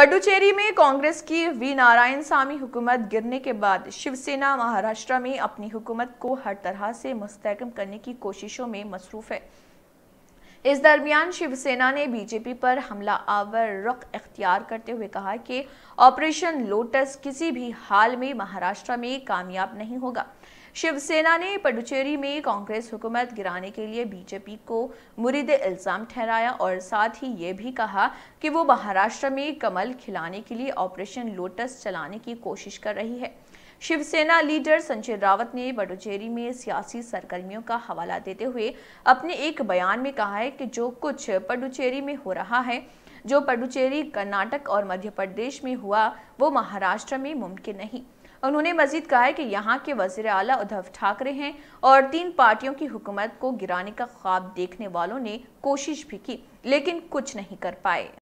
पडुचेरी में कांग्रेस की वी नारायण स्वामी हुकूमत गिरने के बाद शिवसेना महाराष्ट्र में अपनी हुकूमत को हर तरह से मुस्तकम करने की कोशिशों में मसरूफ है इस दरमियान शिवसेना ने बीजेपी पर हमला आवर रुख इख्तियार करते हुए कहा कि ऑपरेशन लोटस किसी भी हाल में महाराष्ट्र में कामयाब नहीं होगा शिवसेना ने पडुचेरी में कांग्रेस हुकूमत गिराने के लिए बीजेपी को मुरीद इल्ज़ाम ठहराया और साथ ही ये भी कहा कि वो महाराष्ट्र में कमल खिलाने के लिए ऑपरेशन लोटस चलाने की कोशिश कर रही है शिवसेना लीडर संजय रावत ने बडोचेरी में सियासी सरगर्मियों का हवाला देते हुए अपने एक बयान में कहा है कि जो कुछ पडुचेरी में हो रहा है जो पडुचेरी कर्नाटक और मध्य प्रदेश में हुआ वो महाराष्ट्र में मुमकिन नहीं उन्होंने मजीद कहा है कि यहाँ के वजीर अला उद्धव ठाकरे हैं और तीन पार्टियों की हुकूमत को गिराने का ख्वाब देखने वालों ने कोशिश भी की लेकिन कुछ नहीं कर पाए